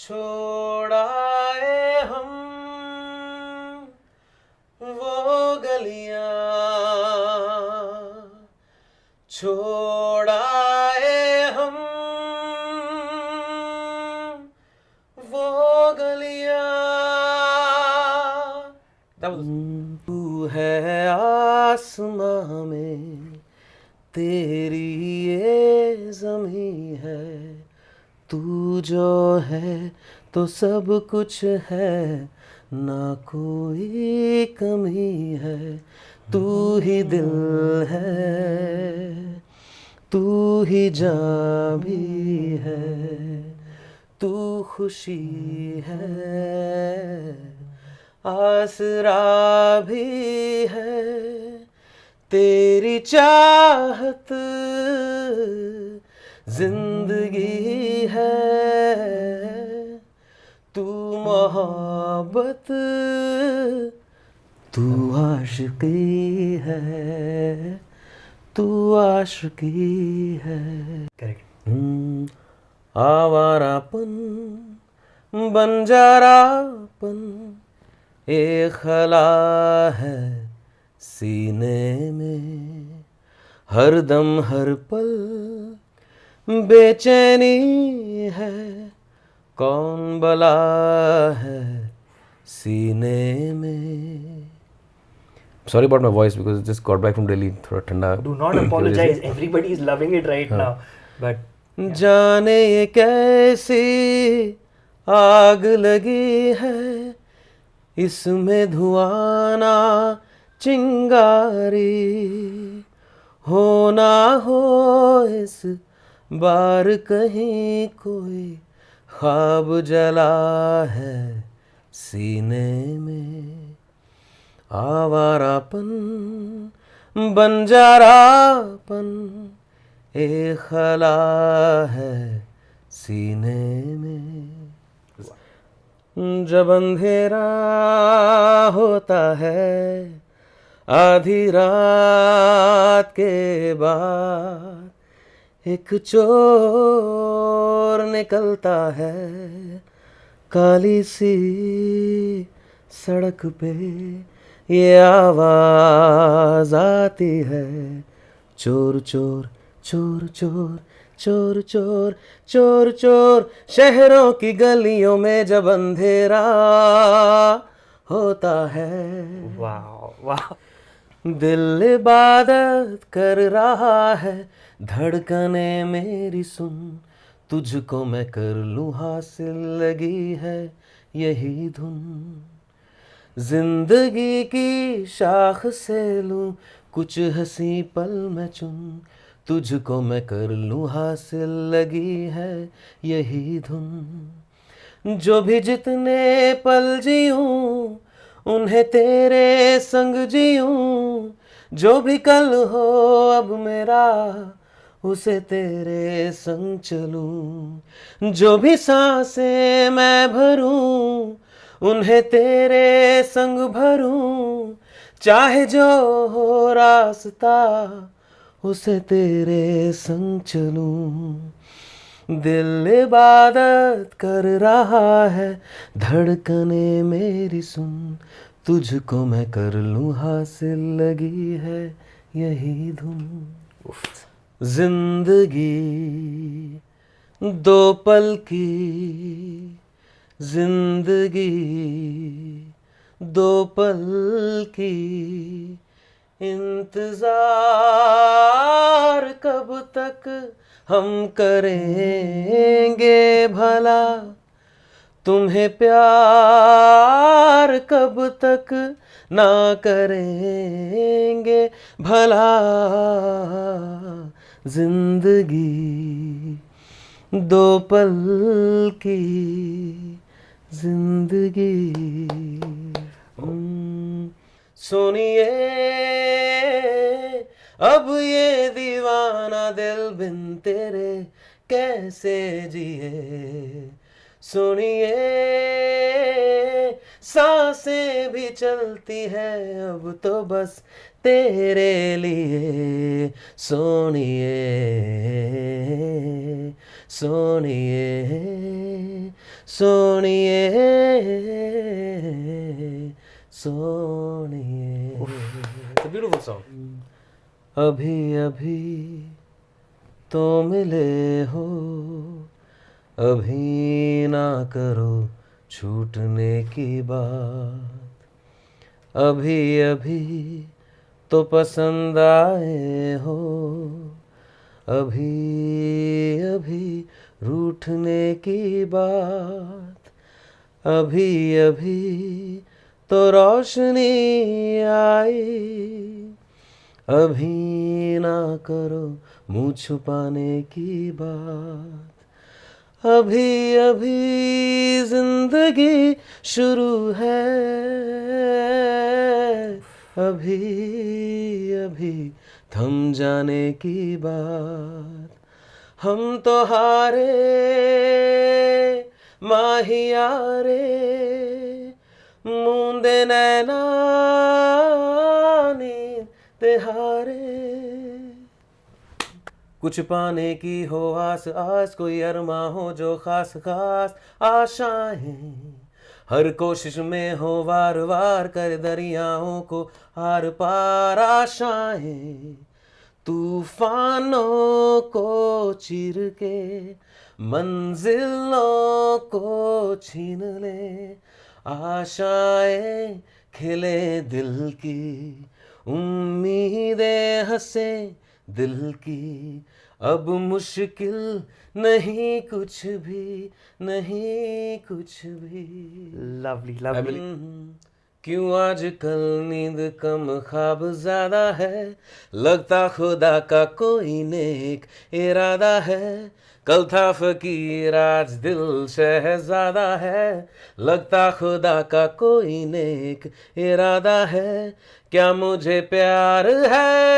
छोड़ाए हम वो गलियां छोड़ाए हम वो गलियां तू तो- है आसमां में तेरी ये जमी है तू जो है तो सब कुछ है ना कोई कमी है तू ही दिल है तू ही जा भी है तू खुशी है आसरा भी है तेरी चाहत जिंदगी तू मोहब्बत तू आशिकी है तू आशिकी है हम्म, आवारापन बंजारापन एक खला है सीने में हर दम हर पल बेचैनी है कौन बला है सीने में sorry about my voice because I just got back from Delhi थोड़ा ठंडा do not apologize everybody is loving it right हाँ. now but जाने ये कैसी आग लगी है इसमें धुआना चिंगारी हो ना हो इस बार कहीं कोई ख्वाब जला है सीने में आवारापन बंजारापन ए खला है सीने में जब अंधेरा होता है आधी रात के बाद एक चोर निकलता है काली सी सड़क पे ये आवाज आती है चोर चोर चोर चोर चोर चोर चोर चोर शहरों की गलियों में जब अंधेरा होता है वाह वाह दिल इबादत कर रहा है धड़कने मेरी सुन तुझको मैं कर लू हासिल लगी है यही धुन जिंदगी की शाख से लू कुछ हसी पल मैं चुन तुझको मैं कर लू हासिल लगी है यही धुन जो भी जितने पल हूँ उन्हें तेरे संग जीऊं जो भी कल हो अब मेरा उसे तेरे संग चलूं जो भी सांसे मैं भरूं उन्हें तेरे संग भरूं चाहे जो हो रास्ता उसे तेरे संग चलूं दिल इबादत कर रहा है धड़कने मेरी सुन तुझको मैं कर लूँ हासिल लगी है यही धुन जिंदगी दो पल की जिंदगी दो पल की इंतज़ार कब तक हम करेंगे भला तुम्हें प्यार कब तक ना करेंगे भला जिंदगी दो पल की जिंदगी हम्म, सुनिए अब ये दीवाना दिल बिन तेरे कैसे जिए सुनिए सांसें भी चलती है अब तो बस तेरे लिए सोनिए सुनिए सुनिए सुनिए It's अभी अभी तो मिले हो अभी ना करो छूटने की बात अभी अभी तो पसंद आए हो अभी अभी रूठने की बात अभी अभी तो रोशनी आई अभी ना करो मुँह छुपाने की बात अभी अभी जिंदगी शुरू है अभी अभी थम जाने की बात हम तो हारे माहिया रे मूंदे नैना हारे कुछ पाने की हो आस आस कोई अरमा हो जो खास खास आशाएं हर कोशिश में हो वार वार कर दरियाओं को आर पार आशाएं तूफानों को चिर के मंजिलों को छीन ले आशाएं खिले दिल की उम्मीद हंसे दिल की अब मुश्किल नहीं कुछ भी नहीं कुछ भी लवली लवली क्यों आजकल नींद कम खाब ज्यादा है लगता खुदा का कोई नेक इरादा है कल था फकीर आज दिल शहजादा है लगता खुदा का कोई नेक इरादा है क्या मुझे प्यार है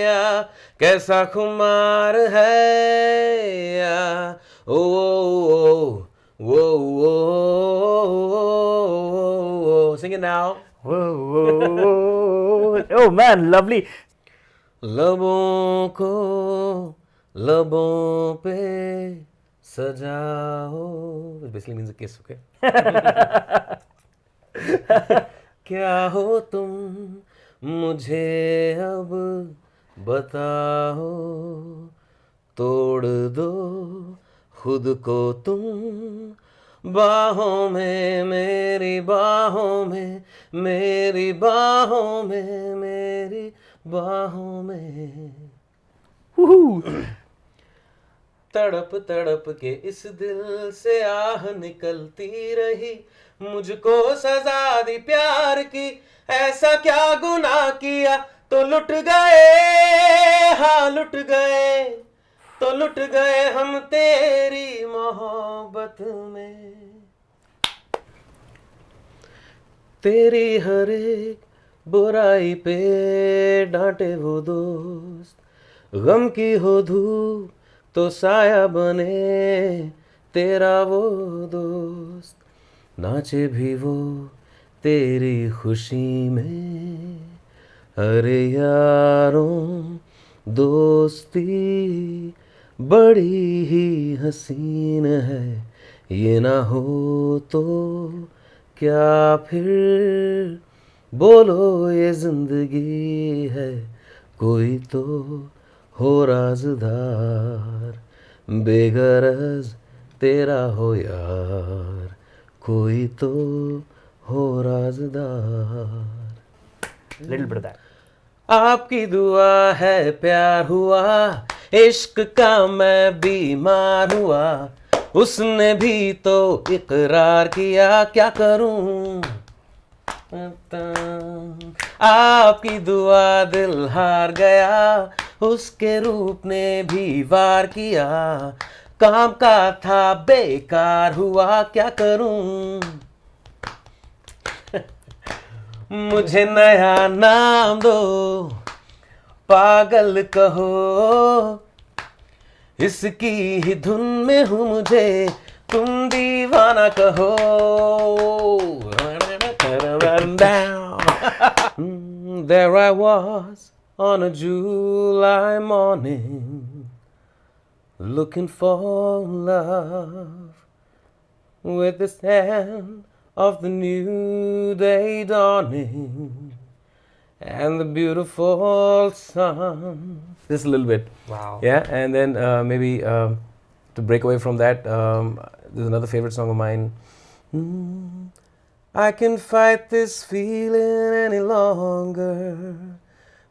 या कैसा खुमार है या ओ ओ ओ ओ, ओ, ओ, ओ, ओ, ओ, ओ, ओ, ओ Go sing it now. Whoa, whoa. oh man, lovely. लबों को लबों पे सजाओ which basically means a kiss, okay? क्या हो तुम मुझे अब बताओ तोड़ दो खुद को तुम बाहों में मेरी बाहों में मेरी बाहों में मेरी बाहों में तड़प तड़प के इस दिल से आह निकलती रही मुझको सजा दी प्यार की ऐसा क्या गुनाह किया तो लुट गए हाँ लुट गए तो लुट गए हम तेरी मोहब्बत में तेरी हर एक बुराई पे डांटे वो दोस्त गम की हो धूप तो साया बने तेरा वो दोस्त नाचे भी वो तेरी खुशी में अरे यारों दोस्ती बड़ी ही हसीन है ये ना हो तो क्या फिर बोलो ये जिंदगी है कोई तो हो राजदार बेगरज तेरा हो यार कोई तो हो राजदार लिटिल ब्रदर आपकी दुआ है प्यार हुआ इश्क का मैं बीमार हुआ उसने भी तो इकरार किया क्या करूं आपकी दुआ दिल हार गया उसके रूप ने भी वार किया काम का था बेकार हुआ क्या करूं मुझे नया नाम दो पागल कहो इसकी ही धुन में हूँ मुझे तुम दीवाना कहो There I was on a July morning looking for love with the hand of the new day dawning and the beautiful sun. Just a little bit. Wow. Yeah, and then uh, maybe um, to break away from that, um, there's another favorite song of mine. Mm, I can fight this feeling any longer,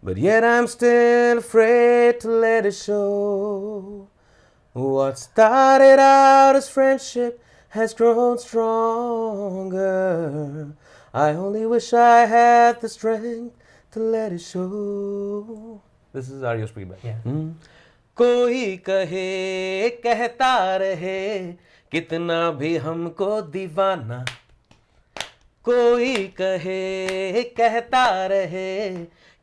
but yet I'm still afraid to let it show. What started out as friendship has grown stronger. I only wish I had the strength to let it show. This is Arius back. Yeah. Mm. कोई कहे कहता रहे कितना भी हमको दीवाना कोई कहे कहता रहे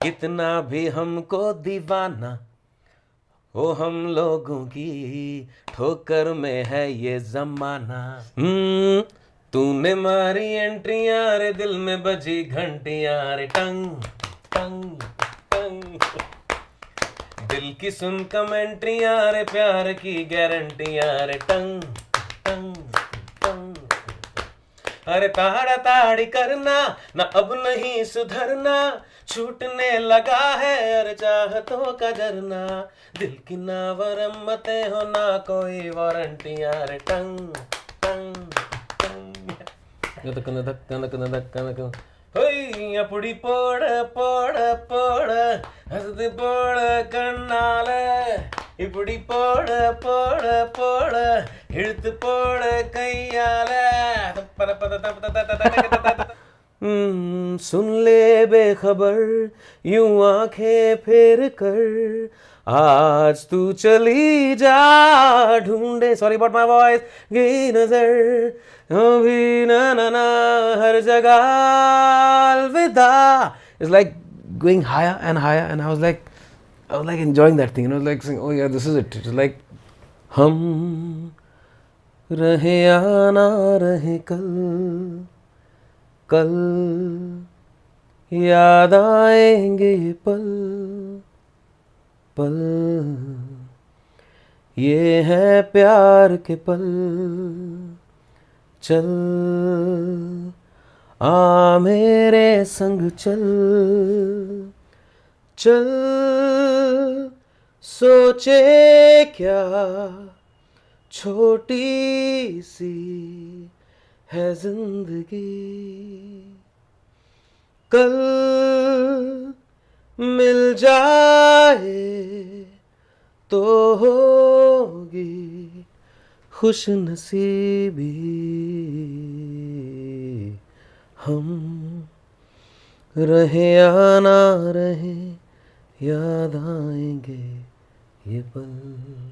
कितना भी हमको दीवाना हो हम लोगों की ठोकर में है ये जमाना हम्म। तूने मारी एंट्रिया रे दिल में बजी घंटिया रे टंग तंग तंग दिल की सुन कमेंट्री यार प्यार की गारंटी यार टंग टंग टंग अरे ताड़ा ताड़ी करना ना अब नहीं सुधरना छूटने लगा है अरे चाहतों का झरना दिल की ना वरमते हो ना कोई वारंटी यार टंग टंग टंग அப்படி போட போட போட அது போட கண்ணால இப்படி போட போட போட இழுத்து போட கையால பத பத हम्म, सुन ले बेखबर यू आंखें फेर कर आज तू चली जा ढूंढे सॉरी बट माय वॉइस गई नजर अभी ना ना ना हर जगह अलविदा it's like going higher and higher and I was like I was like enjoying that thing like sing यार this is it it's like हम रहे आना रहे कल कल याद आएंगे पल पल ये है प्यार के पल चल आ मेरे संग चल चल सोचे क्या छोटी सी है जिंदगी कल मिल जाए तो होगी खुश नसीबी हम रहे या ना रहे याद आएंगे ये पल